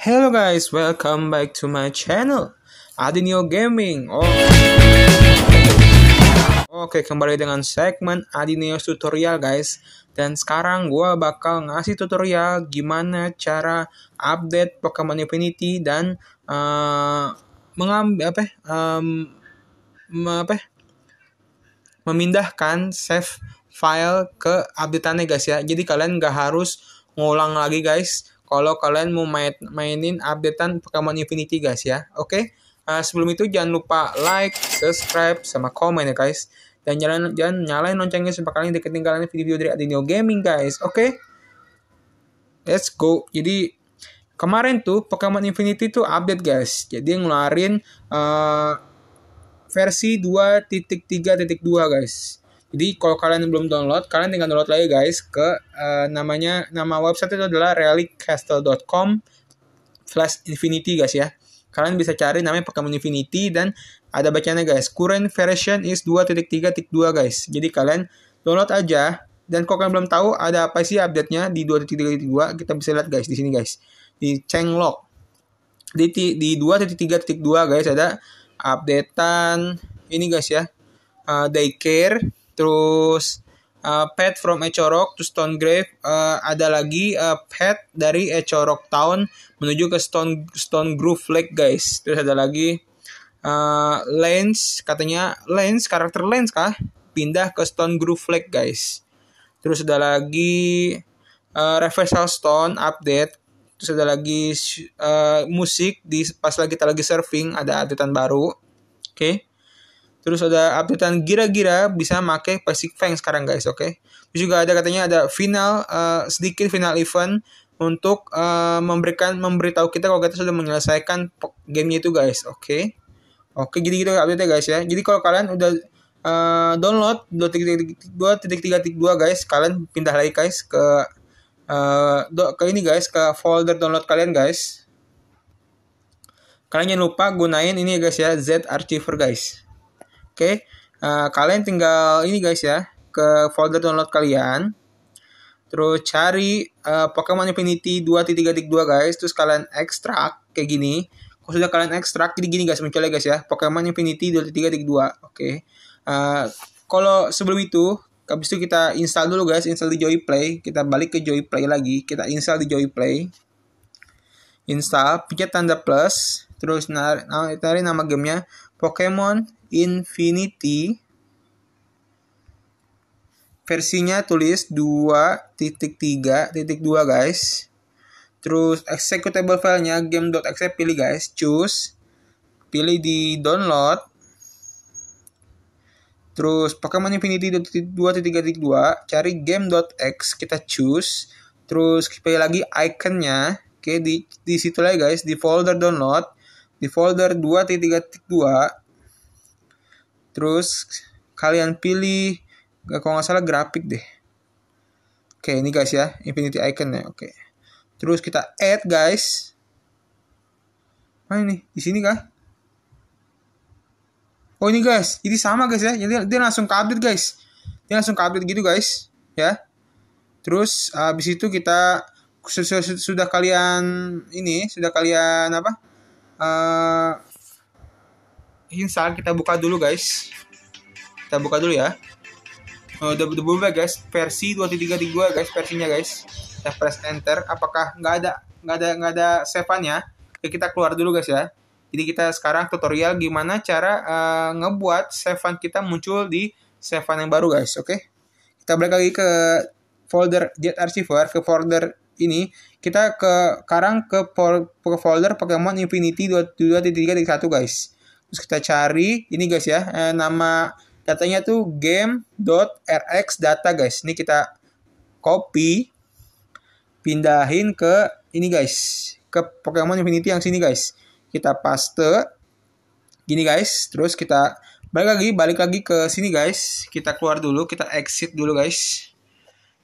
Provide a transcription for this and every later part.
Hello guys, welcome back to my channel Adinio Gaming. Oh. Oke, kembali dengan segmen Adinio tutorial guys. Dan sekarang gua bakal ngasih tutorial gimana cara update Pokemon Infinity dan uh, eh, mengambil apa? Um, apa? Memindahkan save file ke updateannya guys ya. Jadi kalian gak harus ngulang lagi guys kalau kalian mau main, mainin updatean Pokemon Infinity guys ya. Oke. Okay? Uh, eh, sebelum itu jangan lupa like, subscribe sama komen ya guys. Dan jangan jangan nyalain loncengnya supaya kalian tidak ketinggalan video video dari Adinio Gaming guys. Oke. Okay? Let's go. Jadi kemarin tuh Pokemon Infinity tuh update guys. Jadi ngeluarin uh, versi 2.3.2 guys. Jadi kalau kalian belum download, kalian tinggal download lagi guys ke uh, namanya nama website itu adalah reliccastle.com flash infinity guys ya. Kalian bisa cari namanya Pokemon Infinity dan ada bacanya guys. Current version is 2.3.2 guys. Jadi kalian download aja dan kalau kalian belum tahu ada apa sih update-nya di 2.3.2 kita bisa lihat guys di sini guys. Di Changlog. Di di 2.3.2 guys ada updatean ini guys ya. Uh, daycare terus uh, Pet from Rock, to Stonegrave uh, eh, ada lagi uh, Pet dari Rock Town menuju ke Stone Stone Grove Lake guys terus ada lagi uh, Lens katanya Lens karakter Lens kah pindah ke Stone Grove Lake guys terus ada lagi uh, Reversal Stone update terus ada lagi uh, musik di pas lagi kita lagi surfing ada updatean baru oke okay. Terus ada updatean gira-gira bisa make Pacific Fang sekarang guys, oke? Okay? Terus juga ada katanya ada final uh, sedikit final event untuk uh, memberikan memberitahu kita kalau kita sudah menyelesaikan gamenya itu guys, oke? Okay? Oke, okay, jadi gitu update ya guys ya. Jadi kalau kalian udah uh, download 2.3.2 guys, kalian pindah lagi guys ke uh, ke ini guys, ke folder download kalian guys. Kalian jangan lupa gunain ini ya guys ya, Z Archiver guys. Oke, uh, kalian tinggal ini guys ya ke folder download kalian. Terus cari uh, Pokemon Infinity 2.3.2 guys, terus kalian ekstrak kayak gini. Kalau sudah kalian ekstrak, jadi gini guys, munculnya guys ya, Pokemon Infinity 2.3.2. Oke. Okay. Uh, eh, kalau sebelum itu, habis itu kita install dulu guys, install di Joy Play. Kita balik ke Joy Play lagi, kita install di Joy Play. Install, pencet tanda plus, terus narik, narik nama gamenya Pokemon Infinity versinya tulis 2.3.2 guys terus executable filenya game.exe pilih guys choose pilih di download terus Pokemon Infinity 2.3.2 cari x kita choose terus pilih lagi iconnya oke di di situ lagi guys di folder download di folder 2.3.2 Terus kalian pilih kalau nggak salah grafik deh. Oke, ini guys ya, infinity icon ya. Oke. Terus kita add guys. Mana ini Di sini kah? Oh ini guys, ini sama guys ya. Jadi dia langsung ke update guys. Dia langsung ke update gitu guys, ya. Terus habis itu kita sudah, kalian ini, sudah kalian apa? Eh, install kita buka dulu guys. Kita buka dulu ya. Eh, uh, berubah ya, the guys versi 2.3.3 guys versinya guys. Kita press enter. Apakah nggak ada nggak ada nggak ada save nya Oke, kita keluar dulu guys ya. Jadi kita sekarang tutorial gimana cara uh, ngebuat save kita muncul di save yang baru guys. Oke. Kita balik lagi ke folder Jet Archiver ke folder ini kita ke sekarang ke, ke folder Pokemon Infinity 22.3.1 guys terus kita cari ini guys ya eh, nama datanya tuh game.rx data guys ini kita copy pindahin ke ini guys ke Pokemon Infinity yang sini guys kita paste gini guys terus kita balik lagi balik lagi ke sini guys kita keluar dulu kita exit dulu guys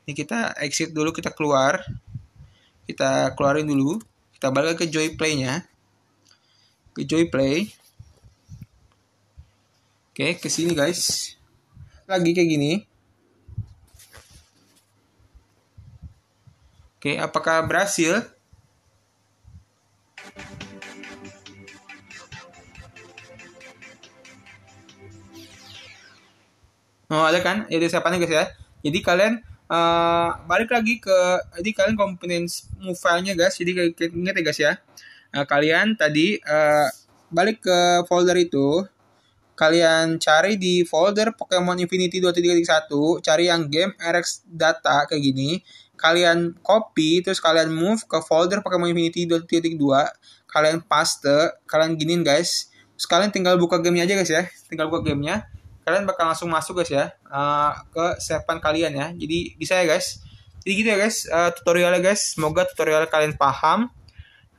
ini kita exit dulu kita keluar kita keluarin dulu kita balik ke joy play nya ke joy play Oke, ke sini guys. Lagi kayak gini. Oke, apakah berhasil? Oh, ada kan? Jadi siapa nih guys ya. Jadi kalian uh, balik lagi ke jadi kalian komponen move nya guys. Jadi ingat ya guys ya. Uh, kalian tadi uh, balik ke folder itu kalian cari di folder Pokemon Infinity 2331, cari yang game RX data kayak gini, kalian copy terus kalian move ke folder Pokemon Infinity 2332, kalian paste, kalian giniin guys. Terus kalian tinggal buka gamenya aja guys ya, tinggal buka gamenya. Kalian bakal langsung masuk guys ya uh, ke sepan kalian ya. Jadi bisa ya guys. Jadi gitu ya guys uh, tutorialnya guys. Semoga tutorial kalian paham.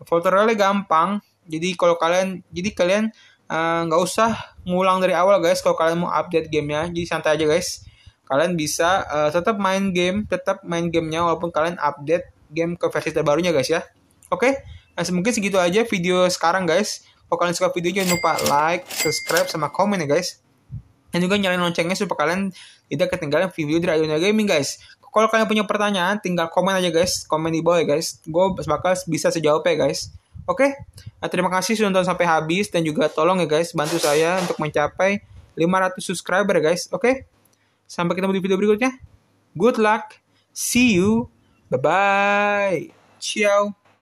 Tutorialnya gampang. Jadi kalau kalian jadi kalian Eh, nggak uh, usah ngulang dari awal guys kalau kalian mau update gamenya jadi santai aja guys kalian bisa uh, tetap main game tetap main gamenya walaupun kalian update game ke versi terbarunya guys ya oke okay? nah mungkin segitu aja video sekarang guys kalau kalian suka videonya jangan lupa like subscribe sama komen ya guys dan juga nyalain loncengnya supaya kalian tidak ketinggalan video dari Ayuna Gaming guys kalau kalian punya pertanyaan tinggal komen aja guys komen di bawah ya guys gue bakal bisa sejawab ya guys Oke, nah, terima kasih sudah nonton sampai habis dan juga tolong ya guys bantu saya untuk mencapai 500 subscriber ya guys. Oke, sampai ketemu di video berikutnya. Good luck, see you, bye bye, ciao.